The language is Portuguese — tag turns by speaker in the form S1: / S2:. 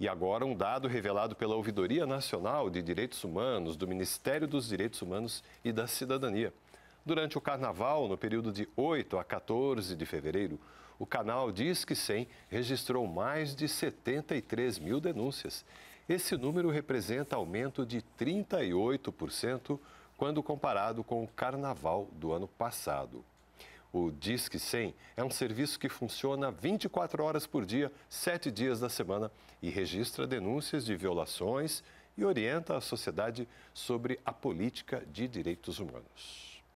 S1: E agora, um dado revelado pela Ouvidoria Nacional de Direitos Humanos, do Ministério dos Direitos Humanos e da Cidadania. Durante o carnaval, no período de 8 a 14 de fevereiro, o canal Disque 100 registrou mais de 73 mil denúncias. Esse número representa aumento de 38% quando comparado com o carnaval do ano passado. O Disque 100 é um serviço que funciona 24 horas por dia, 7 dias da semana e registra denúncias de violações e orienta a sociedade sobre a política de direitos humanos.